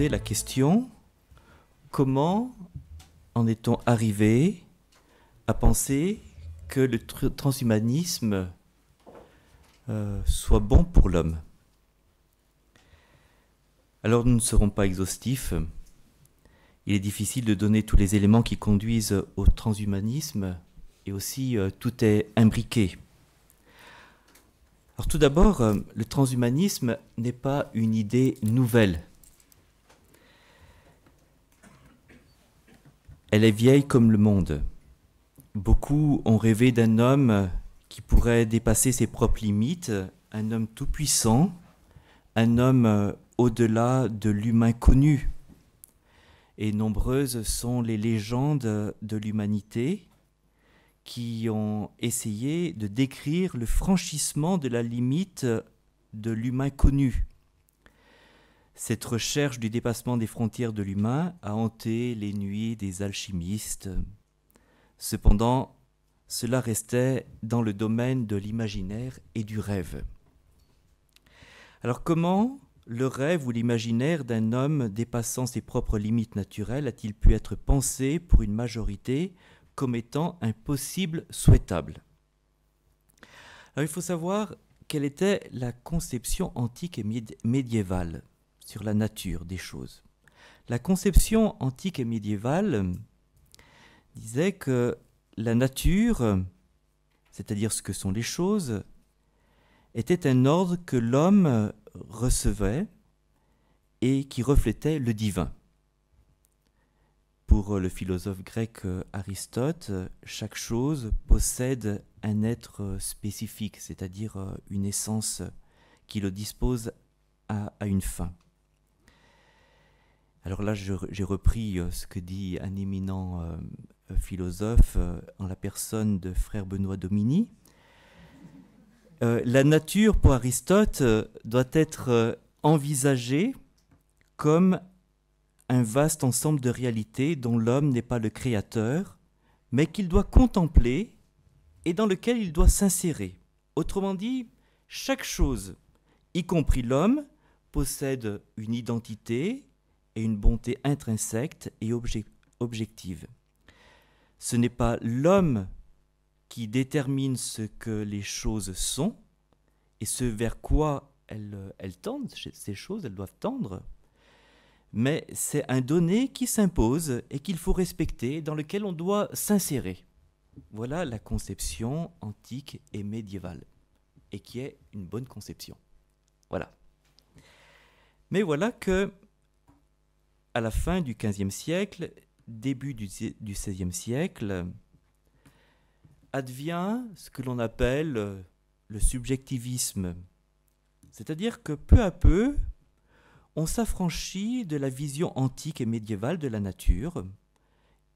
la question comment en est-on arrivé à penser que le transhumanisme euh, soit bon pour l'homme Alors nous ne serons pas exhaustifs. Il est difficile de donner tous les éléments qui conduisent au transhumanisme et aussi euh, tout est imbriqué. Alors tout d'abord, euh, le transhumanisme n'est pas une idée nouvelle Elle est vieille comme le monde. Beaucoup ont rêvé d'un homme qui pourrait dépasser ses propres limites, un homme tout-puissant, un homme euh, au-delà de l'humain connu. Et nombreuses sont les légendes de l'humanité qui ont essayé de décrire le franchissement de la limite de l'humain connu. Cette recherche du dépassement des frontières de l'humain a hanté les nuits des alchimistes. Cependant, cela restait dans le domaine de l'imaginaire et du rêve. Alors comment le rêve ou l'imaginaire d'un homme dépassant ses propres limites naturelles a-t-il pu être pensé pour une majorité comme étant un possible souhaitable Alors il faut savoir quelle était la conception antique et médiévale sur la nature des choses. La conception antique et médiévale disait que la nature, c'est-à-dire ce que sont les choses, était un ordre que l'homme recevait et qui reflétait le divin. Pour le philosophe grec Aristote, chaque chose possède un être spécifique, c'est-à-dire une essence qui le dispose à, à une fin. Alors là, j'ai repris euh, ce que dit un éminent euh, euh, philosophe en la personne de frère Benoît Domini. la nature, pour Aristote, doit être envisagée comme un vaste ensemble de réalités dont l'homme n'est pas le créateur, mais qu'il doit contempler et dans lequel il doit s'insérer. Autrement dit, chaque chose, y compris l'homme, possède une identité, et une bonté intrinsèque et objective. Ce n'est pas l'homme qui détermine ce que les choses sont et ce vers quoi elles, elles tendent, ces choses, elles doivent tendre, mais c'est un donné qui s'impose et qu'il faut respecter, dans lequel on doit s'insérer. Voilà la conception antique et médiévale, et qui est une bonne conception. Voilà. Mais voilà que à la fin du XVe siècle, début du XVIe siècle, advient ce que l'on appelle euh, le subjectivisme. C'est-à-dire que peu à peu, on s'affranchit de la vision antique et médiévale de la nature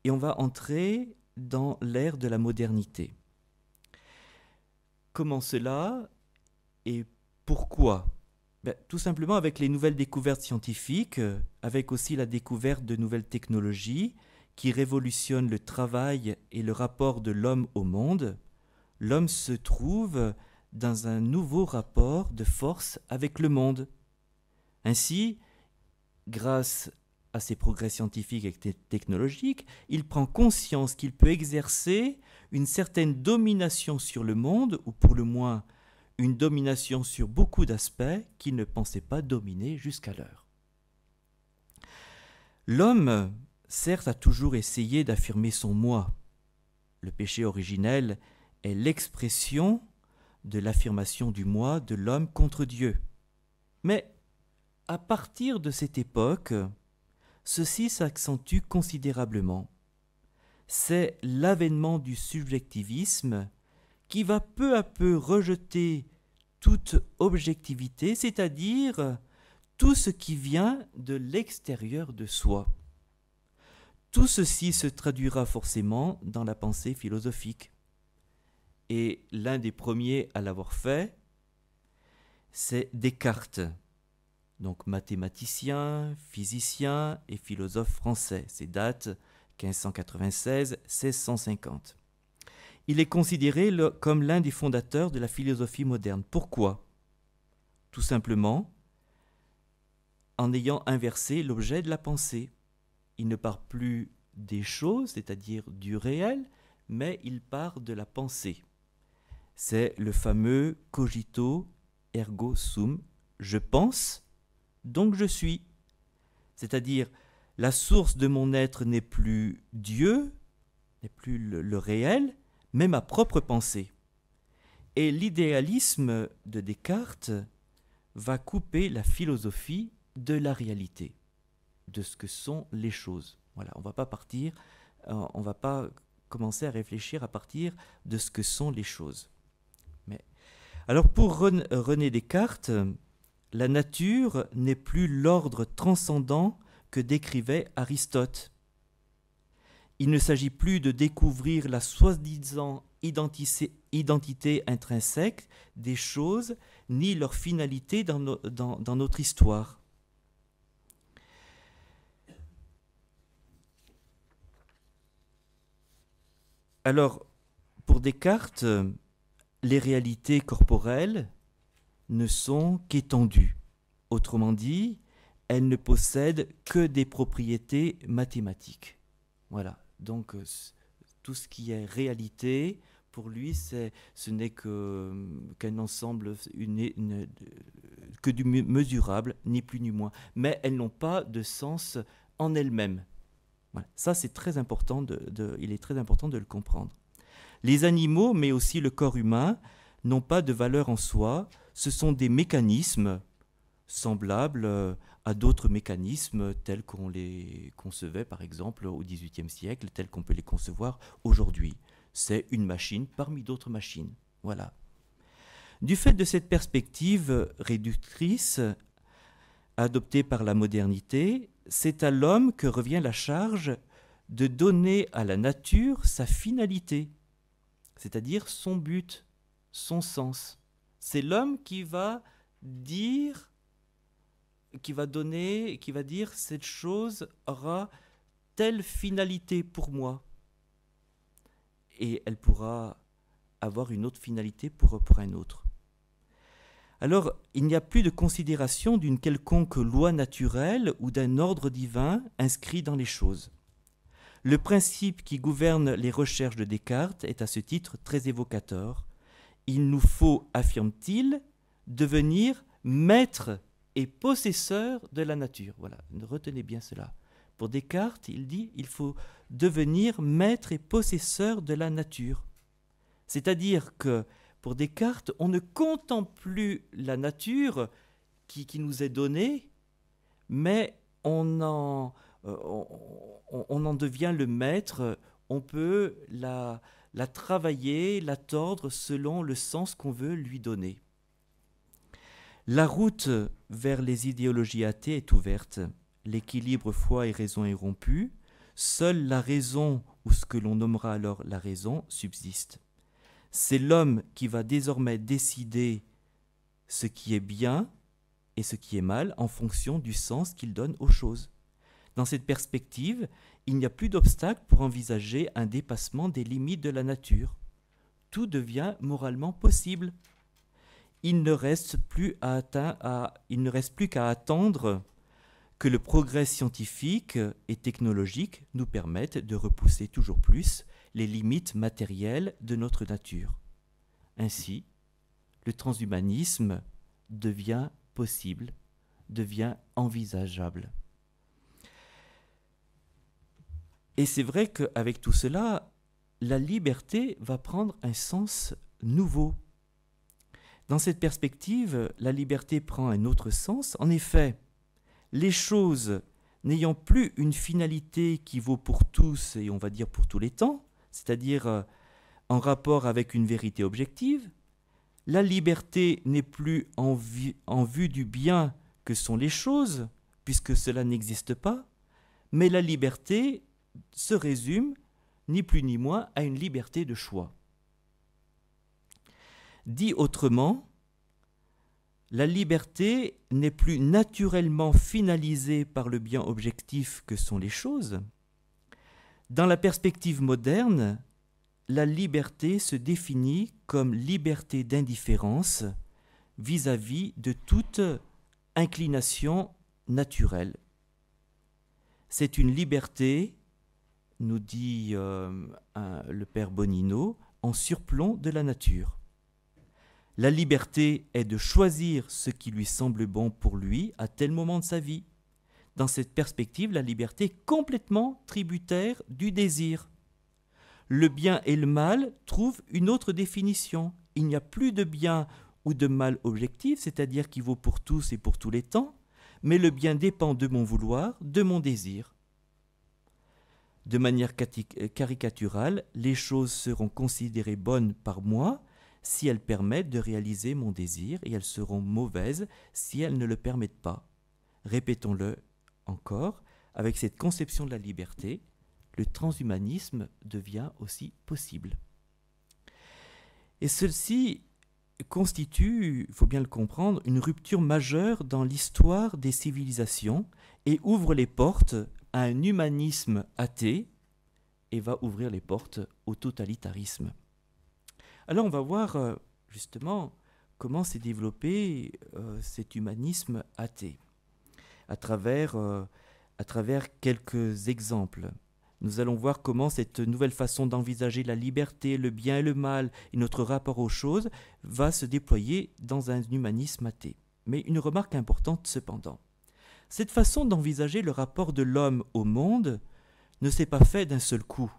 et on va entrer dans l'ère de la modernité. Comment cela et pourquoi ben, tout simplement avec les nouvelles découvertes scientifiques, euh, avec aussi la découverte de nouvelles technologies qui révolutionnent le travail et le rapport de l'homme au monde, l'homme se trouve dans un nouveau rapport de force avec le monde. Ainsi, grâce à ses progrès scientifiques et technologiques, il prend conscience qu'il peut exercer une certaine domination sur le monde, ou pour le moins une domination sur beaucoup d'aspects qu'il ne pensait pas dominer jusqu'alors. L'homme, certes, a toujours essayé d'affirmer son moi. Le péché originel est l'expression de l'affirmation du moi de l'homme contre Dieu. Mais à partir de cette époque, ceci s'accentue considérablement. C'est l'avènement du subjectivisme qui va peu à peu rejeter toute objectivité, c'est-à-dire tout ce qui vient de l'extérieur de soi. Tout ceci se traduira forcément dans la pensée philosophique. Et l'un des premiers à l'avoir fait, c'est Descartes, donc mathématicien, physicien et philosophe français. Ces dates 1596-1650 il est considéré comme l'un des fondateurs de la philosophie moderne. Pourquoi Tout simplement en ayant inversé l'objet de la pensée. Il ne part plus des choses, c'est-à-dire du réel, mais il part de la pensée. C'est le fameux cogito ergo sum, je pense, donc je suis. C'est-à-dire, la source de mon être n'est plus Dieu, n'est plus le réel, mais ma propre pensée. Et l'idéalisme de Descartes va couper la philosophie de la réalité, de ce que sont les choses. Voilà, on va pas partir, euh, on va pas commencer à réfléchir à partir de ce que sont les choses. Mais alors pour René Descartes, la nature n'est plus l'ordre transcendant que décrivait Aristote. Il ne s'agit plus de découvrir la soi-disant identité intrinsèque des choses, ni leur finalité dans, notre histoire. Alors, pour Descartes, les réalités corporelles ne sont qu'étendues. Autrement dit, elles ne possèdent que des propriétés mathématiques. Voilà, donc euh, tout ce qui est réalité, pour lui, ce n'est euh, qu'un ensemble, une, euh, que du mesurable, ni plus ni moins. Mais elles n'ont pas de sens en elles-mêmes. Ça, c'est très important il est très important de le comprendre. Les animaux, mais aussi le corps humain, n'ont pas de valeur en soi. Ce sont des mécanismes semblables à d'autres mécanismes tels qu'on les concevait par exemple au XVIIIe siècle, tels qu'on peut les concevoir aujourd'hui. C'est une machine parmi d'autres machines. Voilà. Du fait de cette perspective réductrice adoptée par la modernité, c'est à l'homme que revient la charge de donner à la nature sa finalité, c'est-à-dire son but, son sens. C'est l'homme qui va dire qui va donner, et qui va dire cette chose aura telle finalité pour moi. Et elle pourra avoir une autre finalité pour, pour un autre. Alors, il n'y a plus de considération d'une quelconque loi naturelle ou d'un ordre divin inscrit dans les choses. Le principe qui gouverne les recherches de Descartes est à ce titre très évocateur. Il nous faut, affirme-t-il, devenir maître et possesseur de la nature. Voilà, retenez bien cela. Pour Descartes, il dit il faut devenir maître et possesseur de la nature. C'est-à-dire que pour Descartes, on ne contemple plus la nature qui, nous est donnée, mais on en, euh, on en devient le maître, on peut la, la travailler, la tordre selon le sens qu'on veut lui donner. La route vers les idéologies athées est ouverte. L'équilibre foi et raison est rompu. Seule la raison, ou ce que l'on nommera alors la raison, subsiste. C'est l'homme qui va désormais décider ce qui est bien et ce qui est mal en fonction du sens qu'il donne aux choses. Dans cette perspective, il n'y a plus d'obstacle pour envisager un dépassement des limites de la nature. Tout devient moralement possible il ne reste plus qu'à attendre que le progrès scientifique et technologique nous permette de repousser toujours plus les limites matérielles de notre nature. Ainsi, le transhumanisme devient possible, devient envisageable. Et c'est vrai qu'avec tout cela, la liberté va prendre un sens nouveau dans cette perspective, la liberté prend un autre sens. En effet, les choses n'ayant plus une finalité qui vaut pour tous et on va dire pour tous les temps, c'est-à-dire euh, en rapport avec une vérité objective, la liberté n'est plus en, vue, du bien que sont les choses, puisque cela n'existe pas, mais la liberté se résume, ni plus ni moins, à une liberté de choix. Dit autrement, la liberté n'est plus naturellement finalisée par le bien objectif que sont les choses. Dans la perspective moderne, la liberté se définit comme liberté d'indifférence vis-à-vis de toute inclination naturelle. C'est une liberté, nous dit euh, le père Bonino, en surplomb de la nature. La liberté est de choisir ce qui lui semble bon pour lui à tel moment de sa vie. Dans cette perspective, la liberté est complètement tributaire du désir. Le bien et le mal trouvent une autre définition. Il n'y a plus de bien ou de mal objectif, c'est-à-dire qui vaut pour tous et pour tous les temps, mais le bien dépend de mon vouloir, de mon désir. De manière euh, caricaturale, les choses seront considérées bonnes par moi si elles permettent de réaliser mon désir et elles seront mauvaises si elles ne le permettent pas. Répétons-le encore, avec cette conception de la liberté, le transhumanisme devient aussi possible. Et ceci constitue, il faut bien le comprendre, une rupture majeure dans l'histoire des civilisations et ouvre les portes à un humanisme athée et va ouvrir les portes au totalitarisme. Alors on va voir euh, justement comment s'est développé euh, cet humanisme athée à travers, euh, à travers quelques exemples. Nous allons voir comment cette nouvelle façon d'envisager la liberté, le bien et le mal et notre rapport aux choses va se déployer dans un humanisme athée. Mais une remarque importante cependant. Cette façon d'envisager le rapport de l'homme au monde ne s'est pas faite d'un seul coup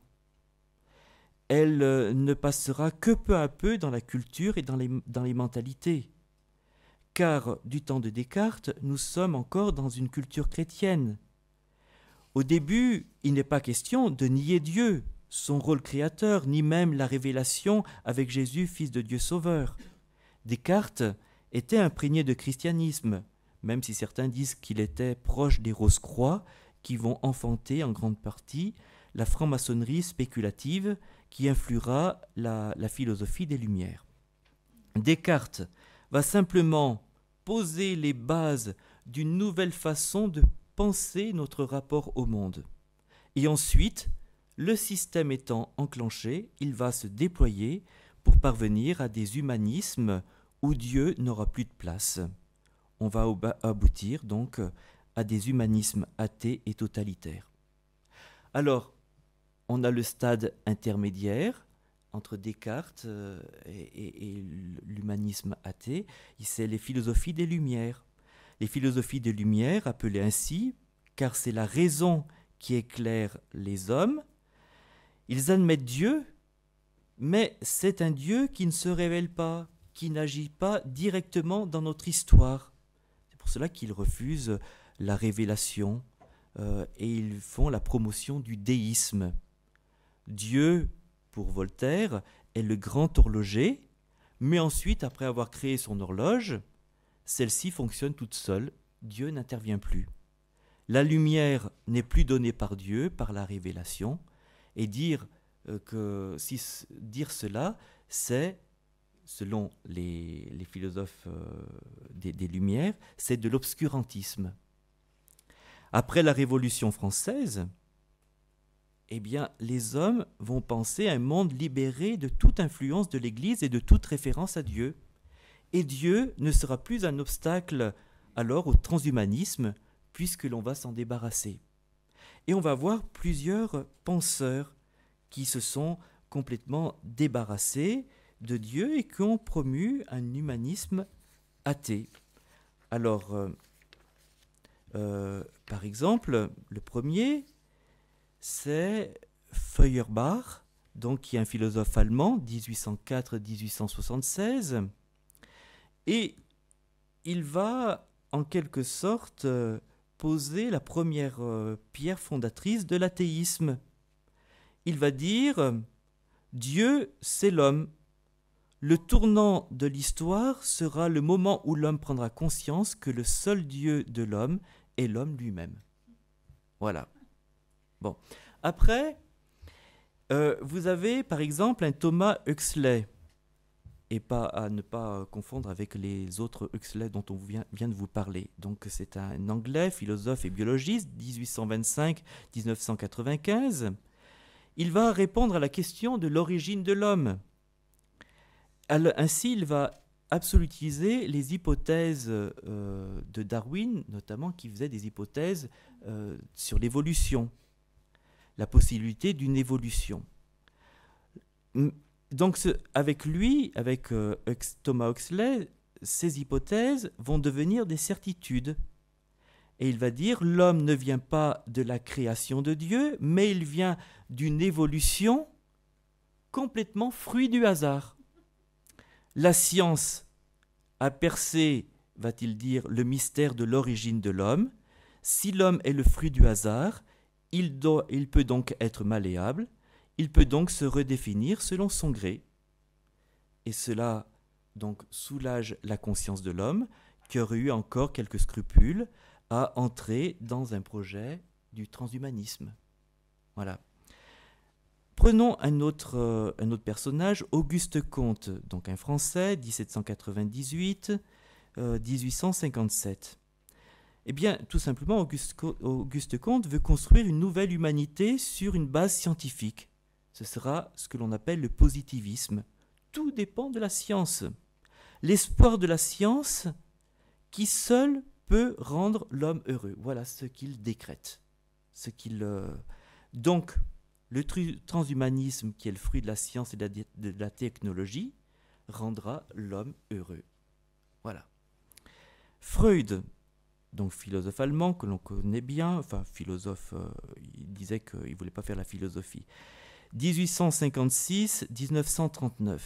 elle euh, ne passera que peu à peu dans la culture et dans les, mentalités. Car du temps de Descartes, nous sommes encore dans une culture chrétienne. Au début, il n'est pas question de nier Dieu, son rôle créateur, ni même la révélation avec Jésus, fils de Dieu sauveur. Descartes était imprégné de christianisme, même si certains disent qu'il était proche des Rose-Croix, qui vont enfanter en grande partie la franc-maçonnerie spéculative, qui influera la, philosophie des Lumières. Descartes va simplement poser les bases d'une nouvelle façon de penser notre rapport au monde. Et ensuite, le système étant enclenché, il va se déployer pour parvenir à des humanismes où Dieu n'aura plus de place. On va aboutir donc à des humanismes athées et totalitaires. Alors, on a le stade intermédiaire entre Descartes euh, et, l'humanisme athée, c'est les philosophies des Lumières. Les philosophies des Lumières, appelées ainsi, car c'est la raison qui éclaire les hommes, ils admettent Dieu, mais c'est un Dieu qui ne se révèle pas, qui n'agit pas directement dans notre histoire. C'est pour cela qu'ils refusent la révélation euh, et ils font la promotion du déisme. Dieu, pour Voltaire, est le grand horloger, mais ensuite, après avoir créé son horloge, celle-ci fonctionne toute seule, Dieu n'intervient plus. La lumière n'est plus donnée par Dieu, par la révélation, et dire, euh, que, si, dire cela, c'est, selon les, philosophes euh, des Lumières, c'est de l'obscurantisme. Après la Révolution française, eh bien, les hommes vont penser à un monde libéré de toute influence de l'Église et de toute référence à Dieu. Et Dieu ne sera plus un obstacle alors au transhumanisme, puisque l'on va s'en débarrasser. Et on va voir plusieurs penseurs qui se sont complètement débarrassés de Dieu et qui ont promu un humanisme athée. Alors, euh, euh, par exemple, le premier, c'est Feuerbach, donc qui est un philosophe allemand, 1804-1876, et il va en quelque sorte poser la première euh, pierre fondatrice de l'athéisme. Il va dire Dieu, c'est l'homme. Le tournant de l'histoire sera le moment où l'homme prendra conscience que le seul Dieu de l'homme est l'homme lui-même. Voilà. Bon. Après, euh, vous avez par exemple un Thomas Huxley, et pas à ne pas euh, confondre avec les autres Huxley dont on vient, de vous parler. Donc c'est un Anglais, philosophe et biologiste, 1825-1995. Il va répondre à la question de l'origine de l'homme. Ainsi, il va absolutiser les hypothèses euh, de Darwin, notamment qui faisait des hypothèses sur l'évolution la possibilité d'une évolution. Donc avec lui, avec euh, Thomas Huxley, ces hypothèses vont devenir des certitudes. Et il va dire l'homme ne vient pas de la création de Dieu, mais il vient d'une évolution complètement fruit du hasard. La science a percé, va-t-il dire, le mystère de l'origine de l'homme. Si l'homme est le fruit du hasard, il, peut donc être malléable, il peut donc se redéfinir selon son gré. Et cela donc soulage la conscience de l'homme qui aurait eu encore quelques scrupules à entrer dans un projet du transhumanisme. Voilà. Prenons un autre, euh, un autre personnage, Auguste Comte, donc un Français, 1798-1857. Eh bien, tout simplement, Auguste, Comte veut construire une nouvelle humanité sur une base scientifique. Ce sera ce que l'on appelle le positivisme. Tout dépend de la science. L'espoir de la science qui seul peut rendre l'homme heureux. Voilà ce qu'il décrète. Ce qu'il euh, Donc, le transhumanisme, qui est le fruit de la science et de la technologie, rendra l'homme heureux. Voilà. Freud, donc philosophe allemand que l'on connaît bien, enfin philosophe, euh, il disait qu'il ne voulait pas faire la philosophie. 1856-1939.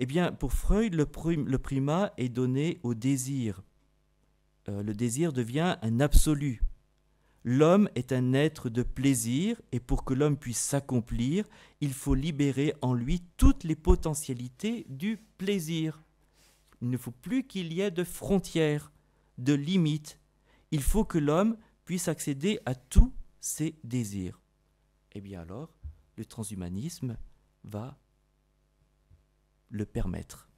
Eh bien, pour Freud, le, primat est donné au désir. Euh, le désir devient un absolu. L'homme est un être de plaisir et pour que l'homme puisse s'accomplir, il faut libérer en lui toutes les potentialités du plaisir. Il ne faut plus qu'il y ait de frontières de limites. Il faut que l'homme puisse accéder à tous ses désirs. Eh bien alors, le transhumanisme va le permettre.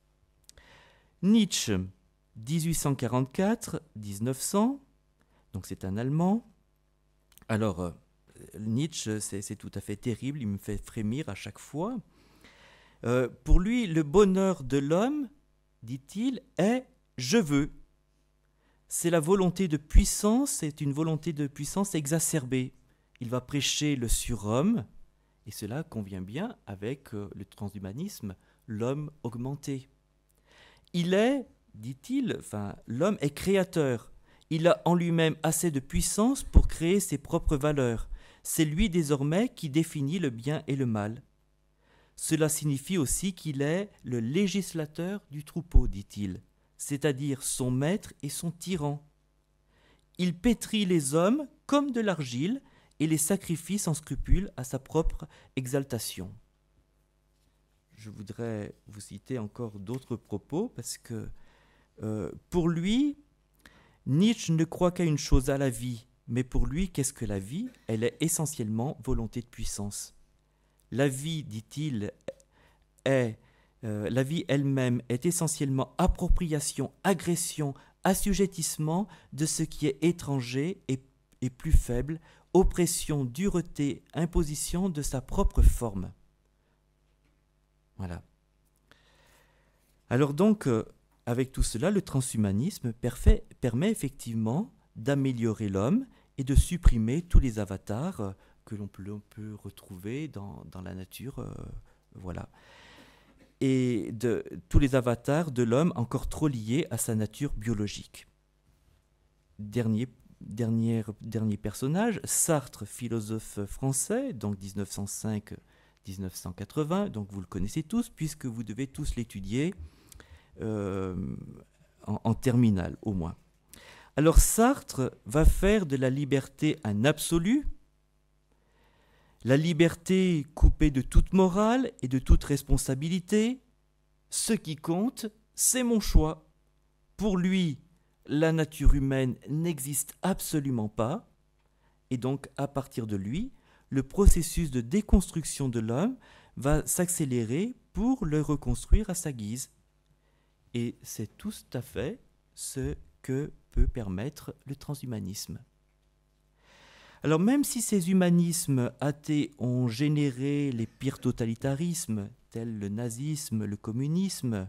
Nietzsche, 1844-1900, donc c'est un Allemand. Alors, euh, Nietzsche, c'est tout à fait terrible, il me fait frémir à chaque fois. Euh, pour lui, le bonheur de l'homme, dit-il, est je veux c'est la volonté de puissance, c'est une volonté de puissance exacerbée. Il va prêcher le surhomme, et cela convient bien avec euh, le transhumanisme, l'homme augmenté. Il est, dit-il, enfin, l'homme est créateur. Il a en lui-même assez de puissance pour créer ses propres valeurs. C'est lui désormais qui définit le bien et le mal. Cela signifie aussi qu'il est le législateur du troupeau, dit-il c'est-à-dire son maître et son tyran. Il pétrit les hommes comme de l'argile et les sacrifie sans scrupule à sa propre exaltation. Je voudrais vous citer encore d'autres propos parce que euh, pour lui, Nietzsche ne croit qu'à une chose, à la vie. Mais pour lui, qu'est-ce que la vie Elle est essentiellement volonté de puissance. La vie, dit-il, est euh, la vie elle-même est essentiellement appropriation, agression, assujettissement de ce qui est étranger et, plus faible, oppression, dureté, imposition de sa propre forme. Voilà. Alors donc, euh, avec tout cela, le transhumanisme permet effectivement d'améliorer l'homme et de supprimer tous les avatars euh, que l'on peut, retrouver dans, la nature. voilà et de tous les avatars de l'homme encore trop liés à sa nature biologique. Dernier, dernier, dernier personnage, Sartre, philosophe français, donc 1905-1980, donc vous le connaissez tous, puisque vous devez tous l'étudier euh, en, en terminale au moins. Alors Sartre va faire de la liberté un absolu, la liberté coupée de toute morale et de toute responsabilité, ce qui compte, c'est mon choix. Pour lui, la nature humaine n'existe absolument pas, et donc à partir de lui, le processus de déconstruction de l'homme va s'accélérer pour le reconstruire à sa guise. Et c'est tout à fait ce que peut permettre le transhumanisme. Alors même si ces humanismes athées ont généré les pires totalitarismes, tels le nazisme, le communisme,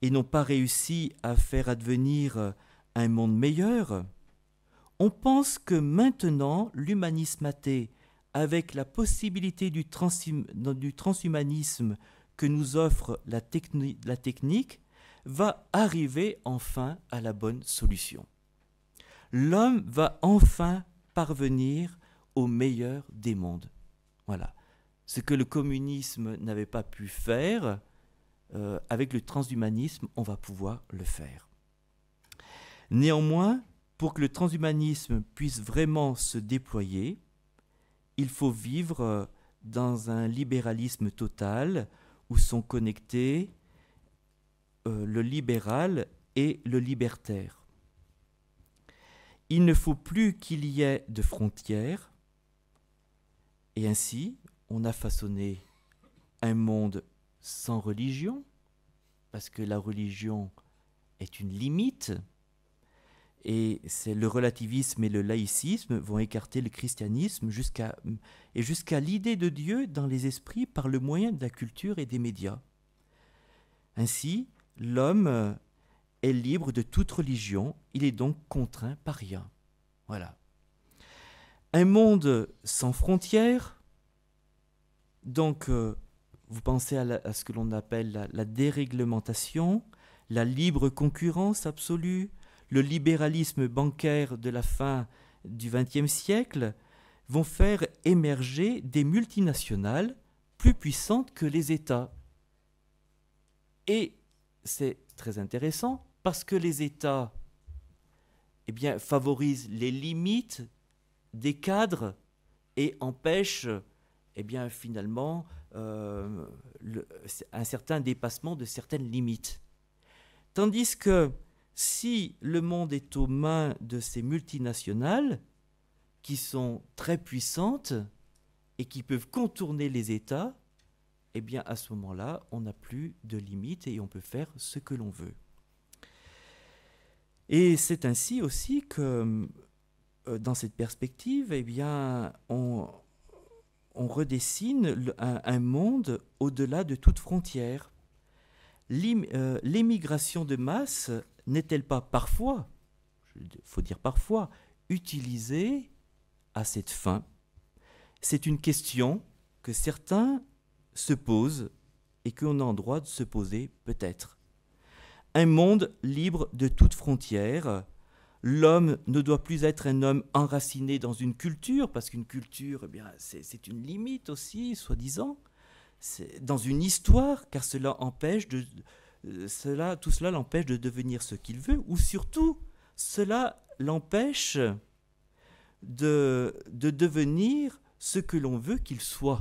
et n'ont pas réussi à faire advenir un monde meilleur, on pense que maintenant l'humanisme athée, avec la possibilité du, transhumanisme que nous offre la technique, va arriver enfin à la bonne solution. L'homme va enfin parvenir au meilleur des mondes. Voilà. Ce que le communisme n'avait pas pu faire, euh, avec le transhumanisme, on va pouvoir le faire. Néanmoins, pour que le transhumanisme puisse vraiment se déployer, il faut vivre euh, dans un libéralisme total où sont connectés euh, le libéral et le libertaire. Il ne faut plus qu'il y ait de frontières. Et ainsi, on a façonné un monde sans religion, parce que la religion est une limite. Et c'est le relativisme et le laïcisme vont écarter le christianisme jusqu'à et jusqu'à l'idée de Dieu dans les esprits par le moyen de la culture et des médias. Ainsi, l'homme est libre de toute religion, il est donc contraint par rien. Voilà. Un monde sans frontières, donc euh, vous pensez à, ce que l'on appelle la, la, déréglementation, la libre concurrence absolue, le libéralisme bancaire de la fin du XXe siècle, vont faire émerger des multinationales plus puissantes que les États. Et c'est très intéressant, parce que les États eh bien, favorisent les limites des cadres et empêchent eh bien, finalement euh, un certain dépassement de certaines limites. Tandis que si le monde est aux mains de ces multinationales, qui sont très puissantes et qui peuvent contourner les États, eh bien à ce moment-là, on n'a plus de limites et on peut faire ce que l'on veut. Et c'est ainsi aussi que, euh, dans cette perspective, eh bien, on, redessine un, monde au-delà de toute frontière. Euh, l'émigration de masse n'est-elle pas parfois, il faut dire parfois, utilisée à cette fin C'est une question que certains se posent et qu'on a en droit de se poser peut-être un monde libre de toute frontière. L'homme ne doit plus être un homme enraciné dans une culture, parce qu'une culture, eh bien, c'est une limite aussi, soi-disant, dans une histoire, car cela empêche de, euh, cela, tout cela l'empêche de devenir ce qu'il veut, ou surtout, cela l'empêche de, devenir ce que l'on veut qu'il soit.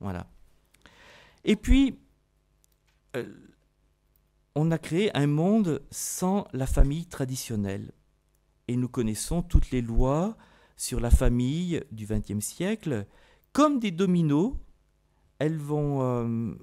Voilà. Et puis, euh, on a créé un monde sans la famille traditionnelle. Et nous connaissons toutes les lois sur la famille du XXe siècle. Comme des dominos, elles vont... Euh,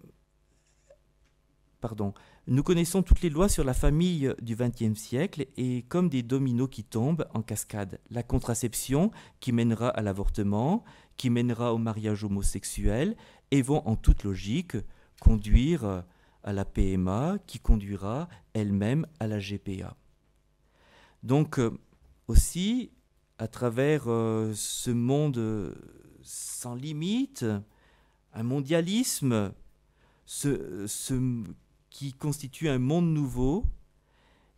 pardon. Nous connaissons toutes les lois sur la famille du XXe siècle et comme des dominos qui tombent en cascade. La contraception qui mènera à l'avortement, qui mènera au mariage homosexuel et vont en toute logique conduire à la PMA qui conduira elle-même à la GPA. Donc euh, aussi, à travers euh, ce monde sans limite, un mondialisme ce, qui constitue un monde nouveau,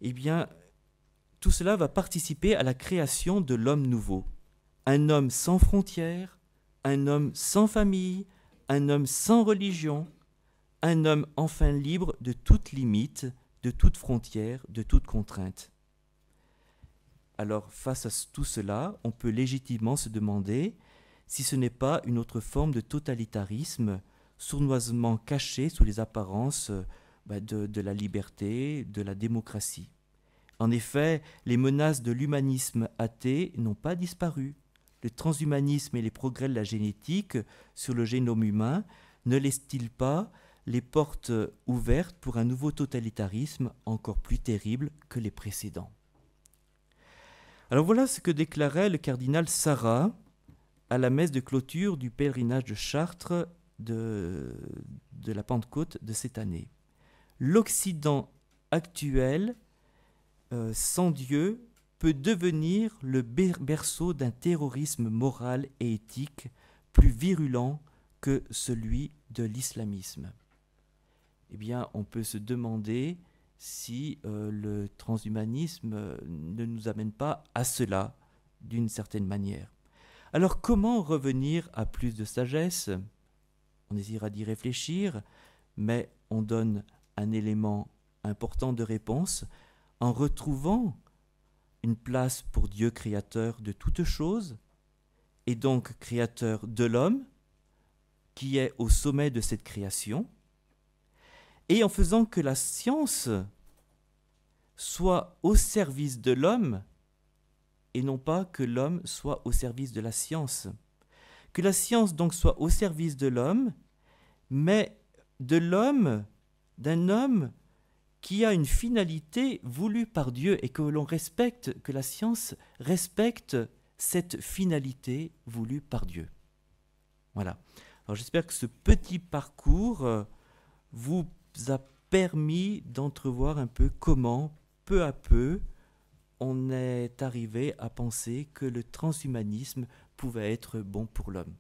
eh bien, tout cela va participer à la création de l'homme nouveau. Un homme sans frontières, un homme sans famille, un homme sans religion, un homme enfin libre de toute limite, de toute frontière, de toute contrainte. Alors face à tout cela, on peut légitimement se demander si ce n'est pas une autre forme de totalitarisme sournoisement caché sous les apparences bah, de la liberté, de la démocratie. En effet, les menaces de l'humanisme athée n'ont pas disparu. Le transhumanisme et les progrès de la génétique sur le génome humain ne laissent-ils pas les portes ouvertes pour un nouveau totalitarisme encore plus terrible que les précédents. Alors voilà ce que déclarait le cardinal Sarah à la messe de clôture du pèlerinage de Chartres de, la Pentecôte de cette année. L'Occident actuel, euh, sans Dieu, peut devenir le berceau d'un terrorisme moral et éthique plus virulent que celui de l'islamisme. Eh bien, on peut se demander si euh, le transhumanisme euh, ne nous amène pas à cela d'une certaine manière. Alors comment revenir à plus de sagesse On hésitera d'y réfléchir, mais on donne un élément important de réponse en retrouvant une place pour Dieu créateur de toutes choses, et donc créateur de l'homme, qui est au sommet de cette création, et en faisant que la science soit au service de l'homme et non pas que l'homme soit au service de la science. Que la science donc soit au service de l'homme, mais de l'homme, d'un homme qui a une finalité voulue par Dieu et que l'on respecte, que la science respecte cette finalité voulue par Dieu. Voilà. Alors j'espère que ce petit parcours euh, vous a permis d'entrevoir un peu comment, peu à peu, on est arrivé à penser que le transhumanisme pouvait être bon pour l'homme.